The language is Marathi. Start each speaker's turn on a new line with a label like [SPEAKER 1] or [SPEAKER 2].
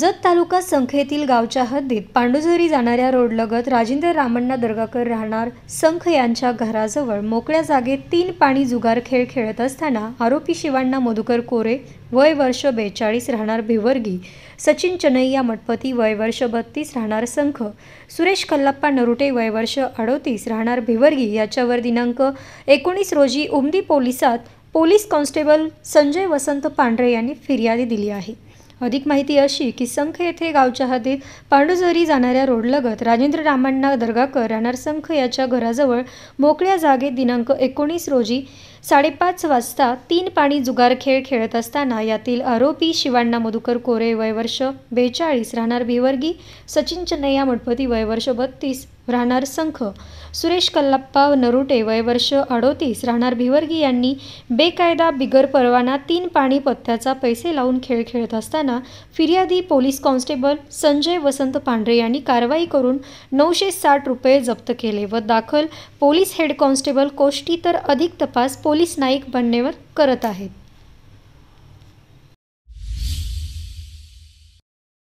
[SPEAKER 1] जत तालुका संखेतील गावच्या हद्दीत पांडुझरी जाणाऱ्या रोडलगत राजेंद्र रामण्णा दर्गाकर राहणार संख यांच्या घराजवळ मोकळ्या जागेत तीन पाणी जुगार खेळ खेळत असताना आरोपी शिवांना मधुकर कोरे वय वर्ष बेचाळीस राहणार भिवर्गी सचिन चनैया मटपती वय वर्ष बत्तीस राहणार संख सुरेश कल्लाप्पा नरुटे वय वर्ष अडोतीस राहणार भिवर्गी याच्यावर दिनांक एकोणीस रोजी उमदी पोलिसात पोलीस कॉन्स्टेबल संजय वसंत पांढरे यांनी फिर्यादी दिली आहे अधिक माहिती अशी की संख येथे गावच्या हद्दीत पांडुझरी जाणाऱ्या रोडलगत राजेंद्र रामण्णा दर्गाकर राहणार संख याच्या घराजवळ मोकळ्या जागेत दिनांक एकोणीस रोजी साडेपाच वाजता तीन पाणी जुगार खेळ खेळत असताना यातील आरोपी शिवाण्णा मधुकर कोरे वयवर्ष बेचाळीस राहणार बिवर्गी सचिन चन्नैया मठपती वयवर्ष बत्तीस राहणार संख सुरेश कल्लाप्पा नरुटे वय वर्ष अडोतीस राहणार भिवर्गी यांनी बेकायदा बिगर परवाना तीन पाणी पत्त्याचा पैसे लावून खेळ खेळत असताना फिर्यादी पोलीस कॉन्स्टेबल संजय वसंत पांढरे यांनी कारवाई करून नऊशे साठ रुपये जप्त केले व दाखल पोलीस हेड कॉन्स्टेबल कोष्टी तर अधिक तपास पोलीस नाईक बनणेवर करत आहेत